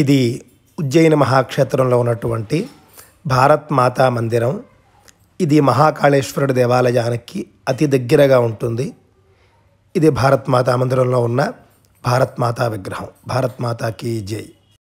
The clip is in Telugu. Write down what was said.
ఇది ఉజ్జయిని మహాక్షేత్రంలో ఉన్నటువంటి భారత్ మాతా మందిరం ఇది మహాకాళేశ్వరుడు దేవాలయానికి అతి దగ్గరగా ఉంటుంది ఇది భారత్ మాతా మందిరంలో ఉన్న భారత్ మాతా విగ్రహం భారత్ మాతాకి జై